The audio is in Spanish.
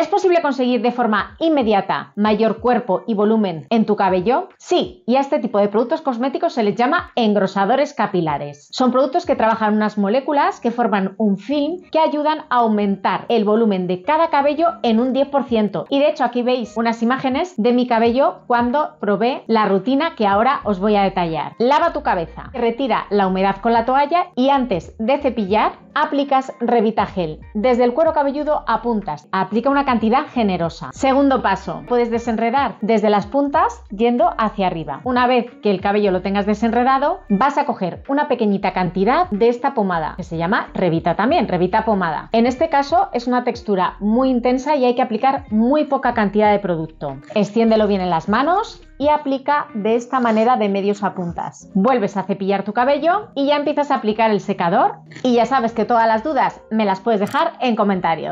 ¿Es posible conseguir de forma inmediata mayor cuerpo y volumen en tu cabello? Sí, y a este tipo de productos cosméticos se les llama engrosadores capilares. Son productos que trabajan unas moléculas que forman un film que ayudan a aumentar el volumen de cada cabello en un 10%. Y de hecho aquí veis unas imágenes de mi cabello cuando probé la rutina que ahora os voy a detallar. Lava tu cabeza, retira la humedad con la toalla y antes de cepillar aplicas Gel. Desde el cuero cabelludo apuntas, aplica una cantidad generosa. Segundo paso, puedes desenredar desde las puntas yendo hacia arriba. Una vez que el cabello lo tengas desenredado, vas a coger una pequeñita cantidad de esta pomada, que se llama Revita también, Revita pomada. En este caso es una textura muy intensa y hay que aplicar muy poca cantidad de producto. Extiéndelo bien en las manos y aplica de esta manera de medios a puntas. Vuelves a cepillar tu cabello y ya empiezas a aplicar el secador. Y ya sabes que todas las dudas me las puedes dejar en comentarios.